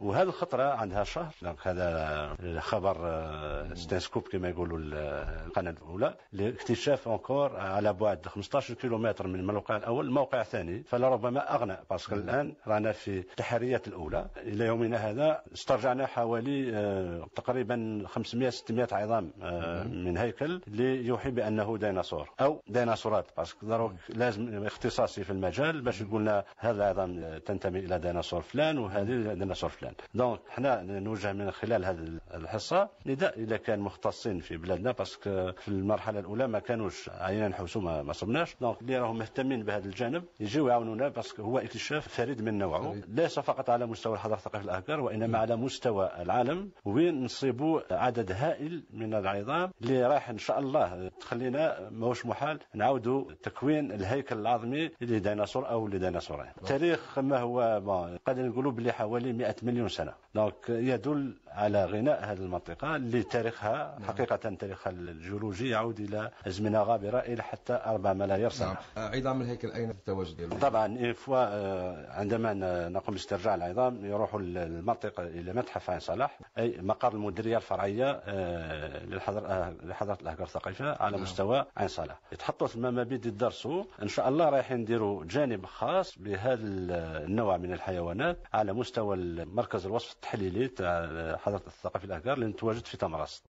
وهذه الخطره عندها شهر دونك هذا خبر آه، ستانسكوب كما يقولوا القناه الاولى لاكتشاف انكور على بعد 15 كيلومتر من الموقع الاول الموقع الثاني فلربما اغنى باسكو نعم. الان رانا في التحريات الاولى الى يومنا هذا استرجعنا حوالي آه، تقريبا 500 600 عظام آه، نعم. من هيكل ليوحي بانه ديناصور او ديناصورات باسكو نعم. لازم اختصاصي في المجال باش يقولنا هذا العظام تنتمي الى ديناصور فلان وهذه ديناصور فلان الانسان دونك حنا نوجه من خلال هذه الحصه نداء اذا كان مختصين في بلادنا باسكو في المرحله الاولى ما كانوش عينا نحوسوا ما صبناش دونك اللي راهم مهتمين بهذا الجانب يجيو يعاونونا باسكو هو اكتشاف فريد من نوعه ليس فقط على مستوى الحضاره الثقافيه الاهكار وانما نعم. على مستوى العالم وين نصيبوا عدد هائل من العظام اللي رايح ان شاء الله تخلينا ماهوش محال نعاودوا تكوين الهيكل العظمي لديناصور او لديناصورين التاريخ نعم. ما هو ما قد نقولوا بلي حوالي 100 مليون مليون سنة دونك يدل على غناء هذه المنطقة لتاريخها نعم. حقيقة تاريخها الجيولوجي يعود إلى أزمنة غابرة إلى حتى 4 ملايير سنة نعم. آه، عظام الهيكل أين تتواجد؟ طبعا فوا آه، عندما نقوم باسترجاع العظام يروحوا المنطقة إلى متحف عين صلاح أي مقر المديرية الفرعية آه، للحضر لحضرة الأهجر الثقافيه على نعم. مستوى عين صلاح يتحطوا في مبيد الدرسو إن شاء الله رايحين نديروا جانب خاص بهذا النوع من الحيوانات على مستوى المركز مركز الوصف التحليلي تاع حضره الثقافي الاهجار اللي نتواجد في تمرست